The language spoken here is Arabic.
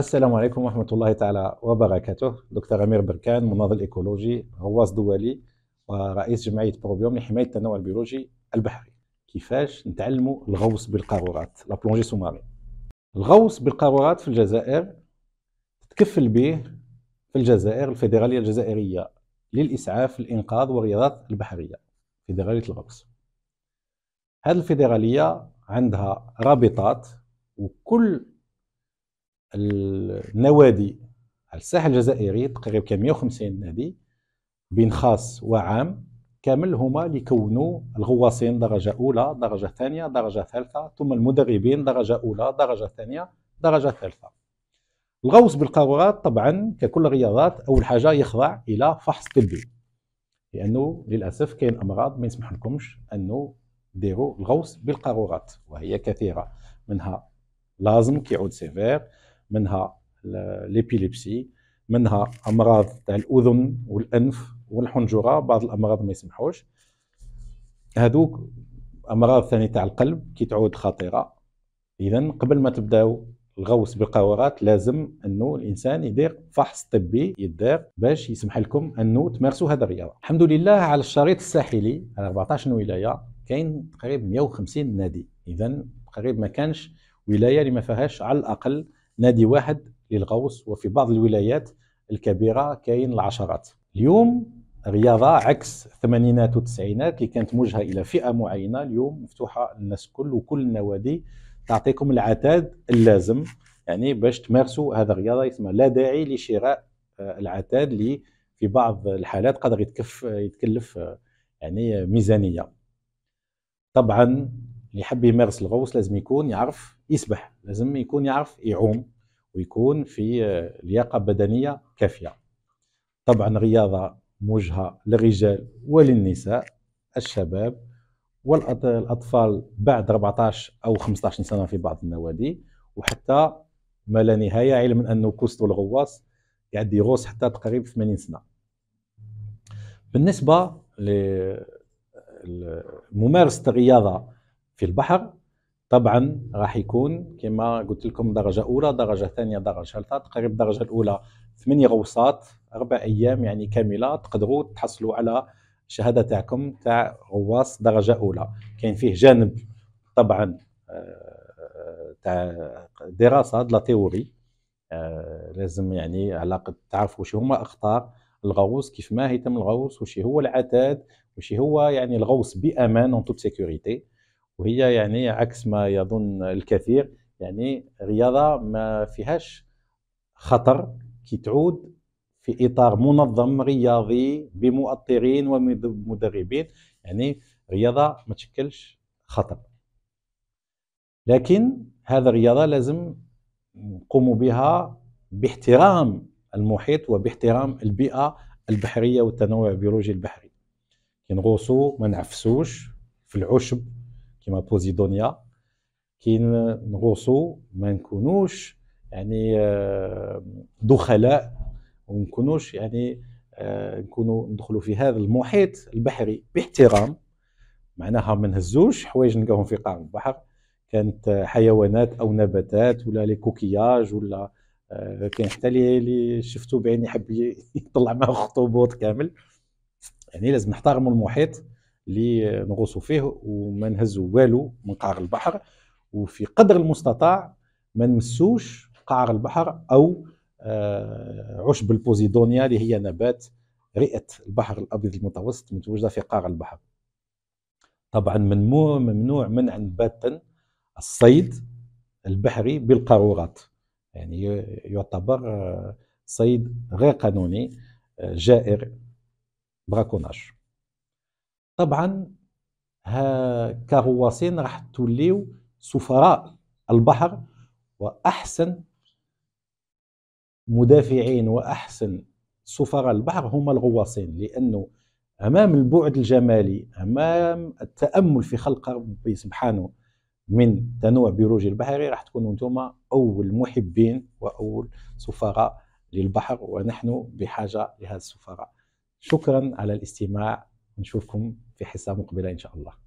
السلام عليكم ورحمة الله تعالى وبركاته دكتور أمير بركان مناضل إيكولوجي غواص دولي ورئيس جمعية بروبيوم لحماية التنوع البيولوجي البحري كيفاش نتعلموا الغوص بالقارورات لا بلونجي سوماري الغوص بالقارورات في الجزائر تكفل به في الجزائر الفيدرالية الجزائرية للإسعاف الإنقاذ والرياضات البحرية فيدرالية الغوص هذه الفيدرالية عندها رابطات وكل النوادي على الساحل الجزائري تقريبا كان 150 نادي بين خاص وعام كامل هما اللي كونوا الغواصين درجة أولى درجة ثانية درجة ثالثة ثم المدربين درجة أولى درجة ثانية درجة ثالثة الغوص بالقارورات طبعا ككل الرياضات أول حاجة يخضع إلى فحص طبي لأنه للأسف كاين أمراض ما يسمح لكمش أنه ديروا الغوص بالقارورات وهي كثيرة منها لازم كيعود سيفير منها ليبيليبسي منها امراض تاع الاذن والانف والحنجره بعض الامراض ما يسمحوش هذوك امراض ثانيه تاع القلب كي تعود خطيره اذا قبل ما تبداو الغوص بالقوارات لازم انه الانسان يدير فحص طبي يدار باش يسمح لكم انه تمارسوا هذا الرياضه الحمد لله على الشريط الساحلي على 14 ولايه كاين تقريبا 150 نادي اذا تقريبا ما كانش ولايه اللي ما فيهاش على الاقل نادي واحد للغوص وفي بعض الولايات الكبيرة كاين العشرات اليوم رياضة عكس الثمانينات والتسعينات اللي كانت موجهة إلى فئة معينة اليوم مفتوحة للناس كل وكل النوادي تعطيكم العتاد اللازم يعني باش تمارسوا هذا الرياضة يسمى لا داعي لشراء آه، العتاد اللي في بعض الحالات قدر يتكف يتكلف آه، يعني ميزانية طبعا اللي يحب يمارس الغوص لازم يكون يعرف يسبح لازم يكون يعرف يعوم ويكون في آه، لياقه بدنيه كافيه طبعا رياضه موجهه للرجال وللنساء الشباب والاطفال بعد 14 او 15 سنه في بعض النوادي وحتى ما لا نهايه علما انه كوستو الغواص قاعد يغوص حتى تقريبا 80 سنه بالنسبه لممارسه الرياضه في البحر طبعا راح يكون كما قلت لكم درجه اولى درجه ثانيه درجه ثالثه تقريبا الدرجه الاولى ثمانية غوصات اربع ايام يعني كامله تقدروا تحصلوا على الشهاده تاعكم تاع غواص درجه اولى كاين فيه جانب طبعا آه، تاع دراسه لا تيوري آه، لازم يعني علاقه تعرفوا شو هما اخطار الغوص كيف ما يتم الغوص وش هو العتاد وش هو يعني الغوص بامان اون توت سيكوريتي وهي يعني عكس ما يظن الكثير يعني رياضه ما فيهاش خطر كي تعود في اطار منظم رياضي بمؤطرين ومدربين يعني رياضه ما تشكلش خطر لكن هذا الرياضه لازم نقوم بها باحترام المحيط وباحترام البيئه البحريه والتنوع البيولوجي البحري نغوصو ما نعفسوش في العشب كيما بوزيدونيا كي نغوصو ما نكونوش يعني آه، دخلاء وما نكونوش يعني آه، نكونوا ندخلوا في هذا المحيط البحري باحترام معناها ما نهزوش حوايج نلقاهم في قاع البحر كانت حيوانات او نباتات ولا لي كوكياج ولا آه، كاين حتى اللي شفتو بعيني يحب يطلع معاه خطوبوط كامل يعني لازم نحترموا المحيط اللي نغوصوا فيه وما نهزوا والو من قعر البحر وفي قدر المستطاع ما نمسوش قعر البحر او آه، عشب البوزيدونيا اللي هي نبات رئه البحر الابيض المتوسط متواجده في قاع البحر طبعا ممنوع ممنوع منعا باتا الصيد البحري بالقارورات يعني يعتبر آه، صيد غير قانوني آه، جائر براكوناج طبعا كغواصين راح توليو سفراء البحر واحسن مدافعين واحسن سفراء البحر هما الغواصين لانه امام البعد الجمالي امام التامل في خلق ربي سبحانه من تنوع بيولوجي البحري راح تكونوا انتم اول محبين واول سفراء للبحر ونحن بحاجه لهذا السفراء شكرا على الاستماع نشوفكم في حصه مقبله ان شاء الله